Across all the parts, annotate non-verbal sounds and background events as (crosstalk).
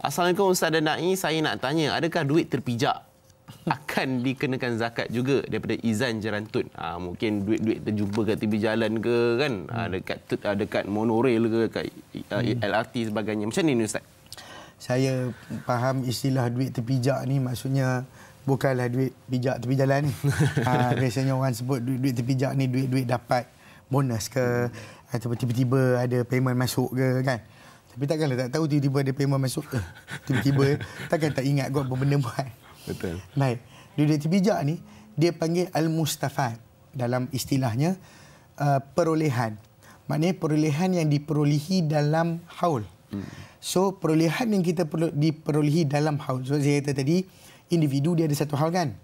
Assalamualaikum Ustaz Danai, saya nak tanya, adakah duit terpijak (laughs) akan dikenakan zakat juga daripada izan jerantut. Ah ha, mungkin duit-duit terjumpa kat tepi jalan ke kan ha, dekat ah, dekat monorail ke kat ah, hmm. LRT sebagainya. Macam ni ustaz. Saya faham istilah duit terpijak ni maksudnya bukanlah duit pijak tepi jalan ni. (laughs) Ha, biasanya orang sebut duit-duit terpijak ni duit-duit dapat bonus ke hmm. atau tiba-tiba ada payment masuk ke kan. Tapi takkanlah tak tahu tiba-tiba ada payment masuk. Eh, tiba-tiba takkan tak ingat kau apa benda buat. Betul. Baik. Di dia bijak ni, dia panggil Al-Mustafad. Dalam istilahnya, uh, perolehan. Maknanya perolehan yang diperolehi dalam haul. Hmm. So, perolehan yang kita perlu diperolehi dalam haul. so, saya kata tadi, individu dia ada satu haul kan?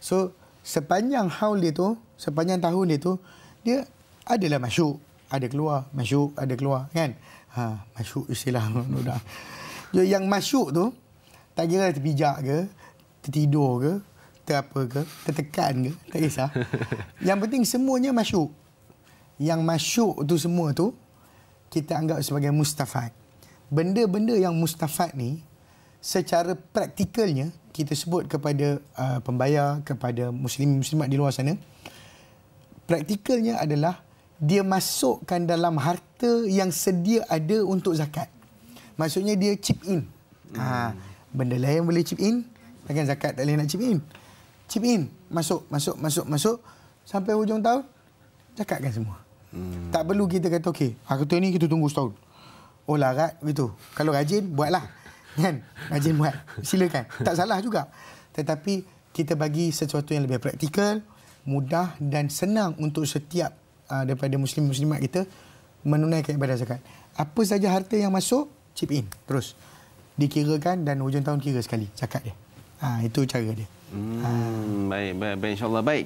So, sepanjang haul dia tu, sepanjang tahun dia tu, dia adalah masuk ada keluar, masyuk ada keluar kan. Ha, masyuk istilah (laughs) noda. Jadi yang masyuk tu tak kira terpijak ke, tertidur ke, apa ke, tertekan ke, tak kisah. (laughs) Yang penting semuanya masyuk. Yang masyuk tu semua tu kita anggap sebagai mustafat. Benda-benda yang mustafat ni secara praktikalnya kita sebut kepada uh, pembayar kepada muslim muslimat di luar sana praktikalnya adalah dia masukkan dalam harta yang sedia ada untuk zakat. Maksudnya dia chip in. Ha, benda lain boleh chip in, takkan zakat tak boleh nak chip in. Chip in, masuk, masuk, masuk, masuk. Sampai hujung tahun, zakatkan semua. Hmm. Tak perlu kita kata, okey, harta ini kita tunggu setahun. Oh larat, begitu. Kalau rajin, buatlah. Kan? Rajin buat. Silakan. Tak salah juga. Tetapi kita bagi sesuatu yang lebih praktikal, mudah dan senang untuk setiap uh, daripada muslim-muslimat kita menunaikan ibadah zakat. Apa saja harta yang masuk, chip in terus. Dikirakan dan hujung tahun kira sekali zakat dia. Ha, itu cara dia. Hmm, ha. baik, baik, baik. InsyaAllah baik.